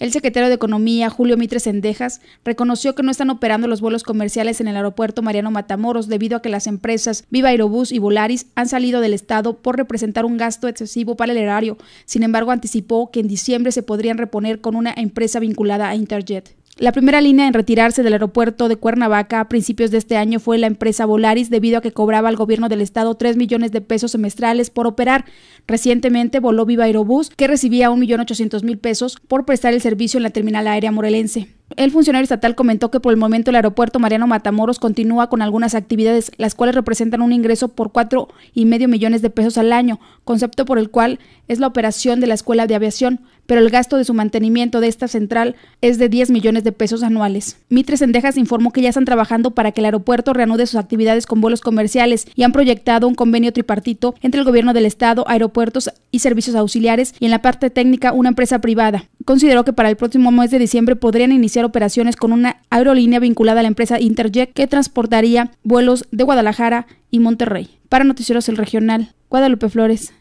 El secretario de Economía, Julio Mitre Sendejas, reconoció que no están operando los vuelos comerciales en el aeropuerto Mariano Matamoros debido a que las empresas Viva Aerobús y Volaris han salido del Estado por representar un gasto excesivo para el erario. Sin embargo, anticipó que en diciembre se podrían reponer con una empresa vinculada a Interjet. La primera línea en retirarse del aeropuerto de Cuernavaca a principios de este año fue la empresa Volaris debido a que cobraba al gobierno del estado 3 millones de pesos semestrales por operar. Recientemente voló Viva Aerobús que recibía mil pesos por prestar el servicio en la terminal aérea morelense. El funcionario estatal comentó que por el momento el aeropuerto Mariano Matamoros continúa con algunas actividades, las cuales representan un ingreso por cuatro y medio millones de pesos al año, concepto por el cual es la operación de la escuela de aviación, pero el gasto de su mantenimiento de esta central es de 10 millones de pesos anuales. Mitre Sendejas informó que ya están trabajando para que el aeropuerto reanude sus actividades con vuelos comerciales y han proyectado un convenio tripartito entre el gobierno del estado, aeropuertos y servicios auxiliares y en la parte técnica una empresa privada consideró que para el próximo mes de diciembre podrían iniciar operaciones con una aerolínea vinculada a la empresa Interjet que transportaría vuelos de Guadalajara y Monterrey. Para Noticieros El Regional, Guadalupe Flores.